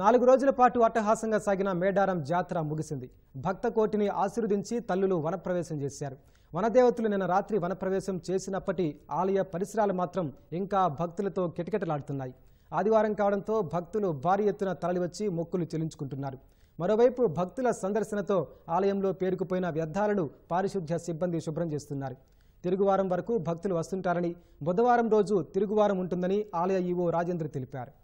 నాలుగు రోజుల పాటు అట్టహాసంగా సాగిన మేడారం జాతర ముగిసింది భక్త కోటిని ఆశీర్వదించి తల్లులు వనప్రవేశం చేశారు వనదేవతలు నిన్న రాత్రి వనప్రవేశం చేసినప్పటి ఆలయ పరిసరాలు మాత్రం ఇంకా భక్తులతో కిటకిటలాడుతున్నాయి ఆదివారం కావడంతో భక్తులు భారీ ఎత్తున తరలివచ్చి మొక్కులు చెల్లించుకుంటున్నారు మరోవైపు భక్తుల సందర్శనతో ఆలయంలో పేరుకుపోయిన వ్యర్థాలను పారిశుద్ధ్య సిబ్బంది శుభ్రం చేస్తున్నారు తిరుగువారం వరకు భక్తులు వస్తుంటారని బుధవారం రోజు తిరుగువారం ఉంటుందని ఆలయ ఈవో రాజేంద్ర తెలిపారు